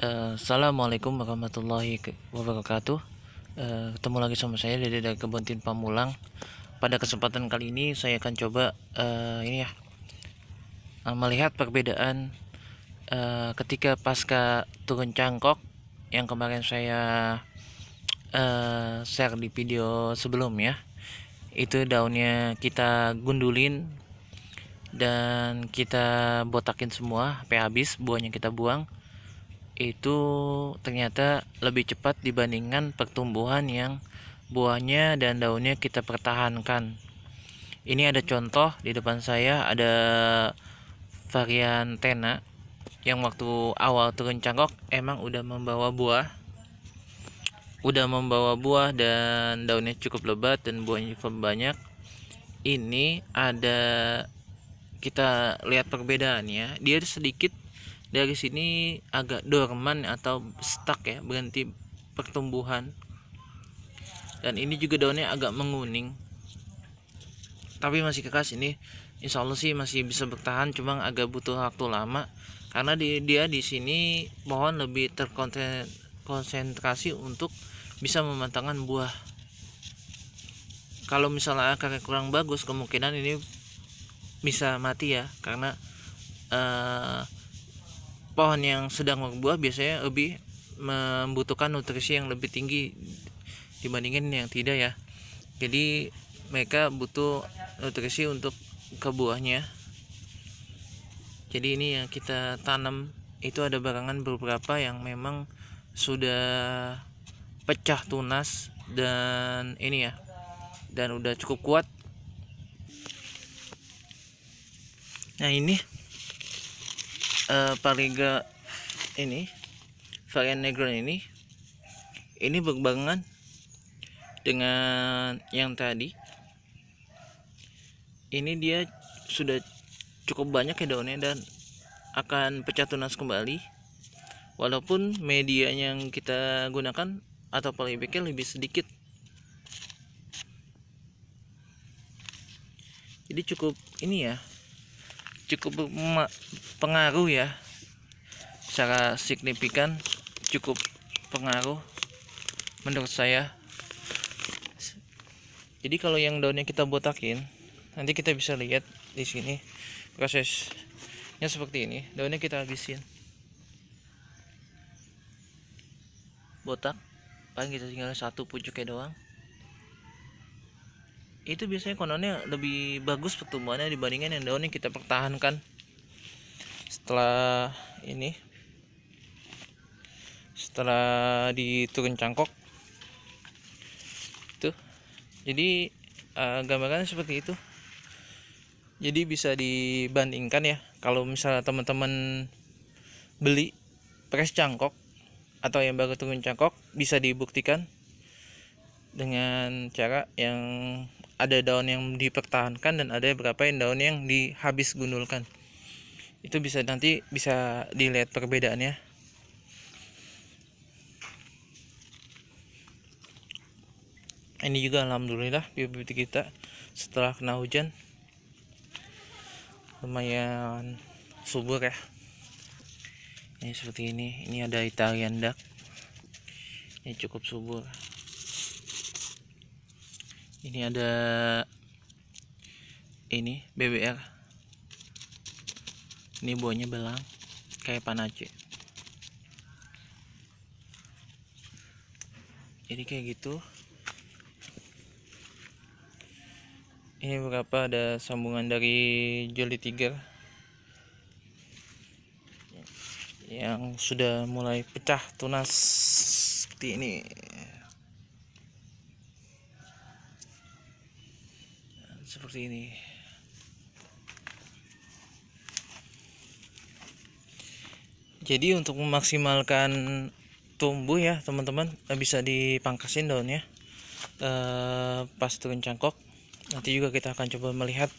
Eh, Assalamualaikum warahmatullahi wabarakatuh. Uh, ketemu lagi sama saya Dede dari Kebun Pamulang. Pada kesempatan kali ini saya akan coba uh, ini ya uh, melihat perbedaan uh, ketika pasca turun cangkok yang kemarin saya uh, share di video sebelumnya. Itu daunnya kita gundulin dan kita botakin semua sampai habis buahnya kita buang itu ternyata lebih cepat dibandingkan pertumbuhan yang buahnya dan daunnya kita pertahankan. Ini ada contoh di depan saya ada varian tena yang waktu awal turun cangkok emang udah membawa buah. Udah membawa buah dan daunnya cukup lebat dan buahnya cukup banyak. Ini ada kita lihat perbedaannya. Dia sedikit dari sini agak dorman atau stuck ya berhenti pertumbuhan dan ini juga daunnya agak menguning tapi masih kekas ini insya Allah sih masih bisa bertahan cuma agak butuh waktu lama karena di, dia di sini pohon lebih terkonsentrasi untuk bisa mematangkan buah kalau misalnya akarnya kurang bagus kemungkinan ini bisa mati ya karena uh, pohon yang sedang berbuah biasanya lebih membutuhkan nutrisi yang lebih tinggi dibandingin yang tidak ya jadi mereka butuh nutrisi untuk ke buahnya jadi ini yang kita tanam itu ada barangan beberapa yang memang sudah pecah tunas dan ini ya dan udah cukup kuat nah ini uh, eh, pariga ini varian negron ini ini berbarengan dengan yang tadi ini dia sudah cukup banyak ya daunnya dan akan pecah tunas kembali walaupun media yang kita gunakan atau polybagnya lebih sedikit jadi cukup ini ya cukup pengaruh ya secara signifikan cukup pengaruh menurut saya jadi kalau yang daunnya kita botakin nanti kita bisa lihat di sini prosesnya seperti ini daunnya kita habisin botak paling kita tinggal satu pucuknya doang itu biasanya kononnya lebih bagus pertumbuhannya dibandingkan yang daun yang kita pertahankan setelah ini setelah diturun cangkok tuh jadi uh, gambarannya seperti itu jadi bisa dibandingkan ya kalau misalnya teman-teman beli pres cangkok atau yang baru turun cangkok bisa dibuktikan dengan cara yang ada daun yang dipertahankan dan ada beberapa yang daun yang dihabis gundulkan itu bisa nanti bisa dilihat perbedaannya ini juga alhamdulillah bibit kita setelah kena hujan lumayan subur ya ini seperti ini ini ada Italian duck ini cukup subur ini ada ini BBR ini buahnya belang kayak panace jadi kayak gitu ini berapa ada sambungan dari Jolly Tiger yang sudah mulai pecah tunas seperti ini seperti ini jadi untuk memaksimalkan tumbuh ya teman-teman eh, bisa dipangkasin daunnya e, pas turun cangkok nanti juga kita akan coba melihat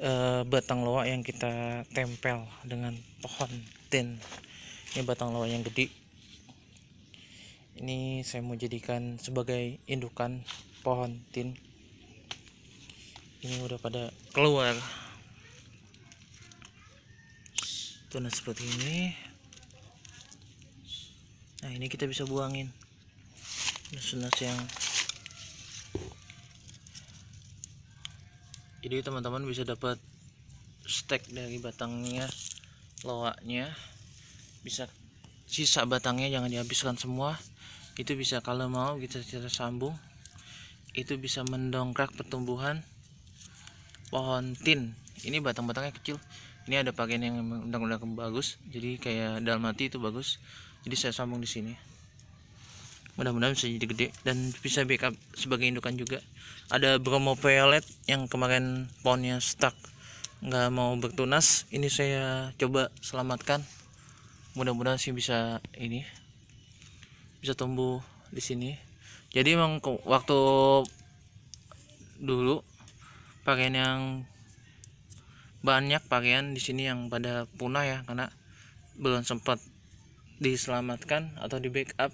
e, batang loa yang kita tempel dengan pohon tin ini batang loa yang gede ini saya mau jadikan sebagai indukan pohon tin ini udah pada keluar tuna seperti ini nah ini kita bisa buangin tunas yang jadi teman-teman bisa dapat stek dari batangnya loaknya bisa sisa batangnya jangan dihabiskan semua itu bisa kalau mau kita, kita sambung itu bisa mendongkrak pertumbuhan pohon tin ini batang-batangnya kecil ini ada pakaian yang undang-undang bagus jadi kayak dalam hati itu bagus jadi saya sambung di sini mudah-mudahan bisa jadi gede dan bisa backup sebagai indukan juga ada bromo violet yang kemarin pohonnya stuck nggak mau bertunas ini saya coba selamatkan mudah-mudahan sih bisa ini bisa tumbuh di sini jadi emang waktu dulu pakaian yang banyak pakaian di sini yang pada punah ya karena belum sempat diselamatkan atau di backup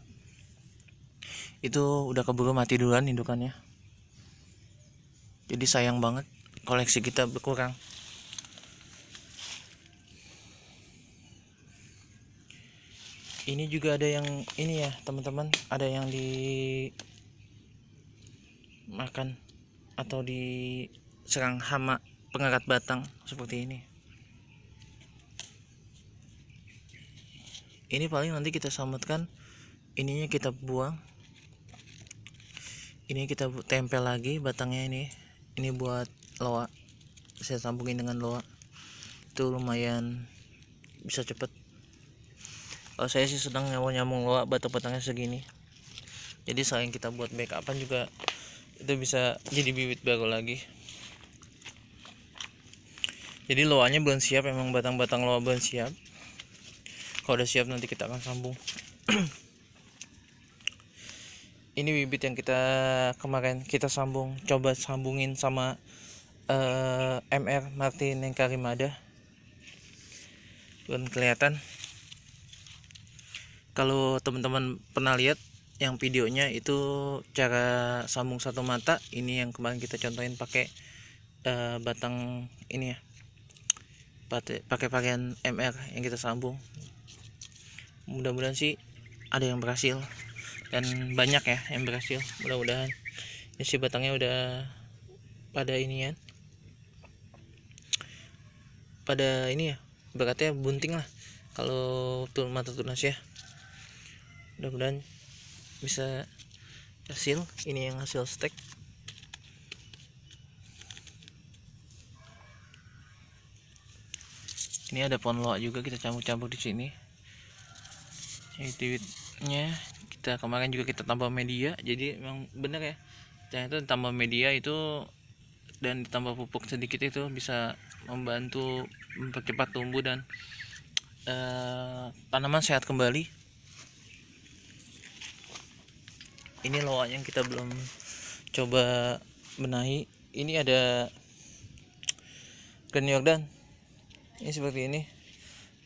itu udah keburu mati duluan indukannya jadi sayang banget koleksi kita berkurang ini juga ada yang ini ya teman-teman ada yang di makan atau di serang hama pengerat batang seperti ini ini paling nanti kita selamatkan ininya kita buang ini kita tempel lagi batangnya ini ini buat loa saya sambungin dengan loa itu lumayan bisa cepet kalau saya sih sedang nyambung-nyambung loa batang-batangnya segini jadi selain kita buat backupan juga itu bisa jadi bibit baru lagi jadi loanya belum siap emang batang-batang loa belum siap kalau udah siap nanti kita akan sambung ini bibit yang kita kemarin kita sambung coba sambungin sama uh, eh, MR Martin yang Karimada belum kelihatan kalau teman-teman pernah lihat yang videonya itu cara sambung satu mata ini yang kemarin kita contohin pakai uh, batang ini ya pakai pakaian MR yang kita sambung mudah-mudahan sih ada yang berhasil dan banyak ya yang berhasil mudah-mudahan ya si batangnya udah pada ini ya pada ini ya berkatnya bunting lah kalau tun mata tunas ya mudah-mudahan bisa hasil ini yang hasil stek ini ada pohon loak juga kita campur-campur di sini ini duitnya kita kemarin juga kita tambah media jadi memang bener ya itu tambah media itu dan ditambah pupuk sedikit itu bisa membantu mempercepat tumbuh dan uh, tanaman sehat kembali ini loak yang kita belum coba benahi ini ada Glenn Jordan ini seperti ini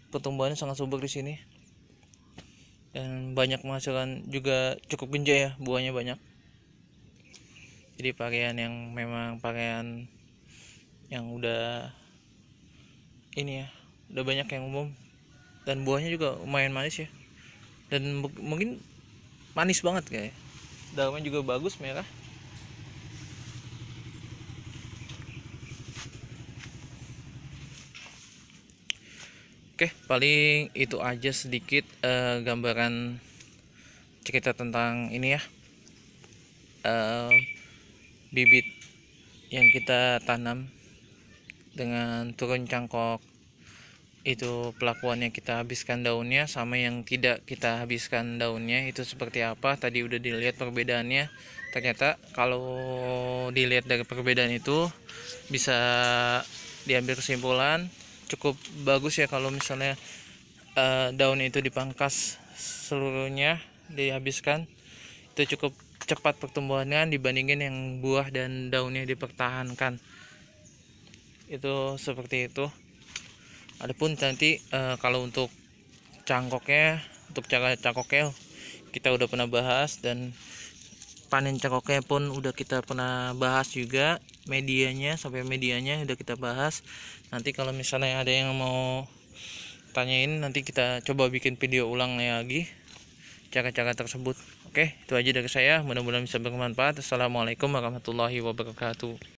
pertumbuhannya sangat subur di sini dan banyak menghasilkan juga cukup genja ya buahnya banyak jadi pakaian yang memang pakaian yang udah ini ya udah banyak yang umum dan buahnya juga lumayan manis ya dan mungkin manis banget kayak dalamnya juga bagus merah Oke, paling itu aja sedikit uh, gambaran cerita tentang ini ya. Uh, bibit yang kita tanam dengan turun cangkok itu pelakuan yang kita habiskan daunnya sama yang tidak kita habiskan daunnya itu seperti apa tadi udah dilihat perbedaannya ternyata kalau dilihat dari perbedaan itu bisa diambil kesimpulan cukup bagus ya kalau misalnya uh, daun itu dipangkas seluruhnya dihabiskan itu cukup cepat pertumbuhannya dibandingin yang buah dan daunnya dipertahankan itu seperti itu adapun nanti uh, kalau untuk cangkoknya untuk cara cangkoknya kita udah pernah bahas dan panen cengkoknya pun udah kita pernah bahas juga medianya sampai medianya udah kita bahas nanti kalau misalnya ada yang mau tanyain nanti kita coba bikin video ulang lagi cara-cara tersebut oke itu aja dari saya mudah-mudahan bisa bermanfaat assalamualaikum warahmatullahi wabarakatuh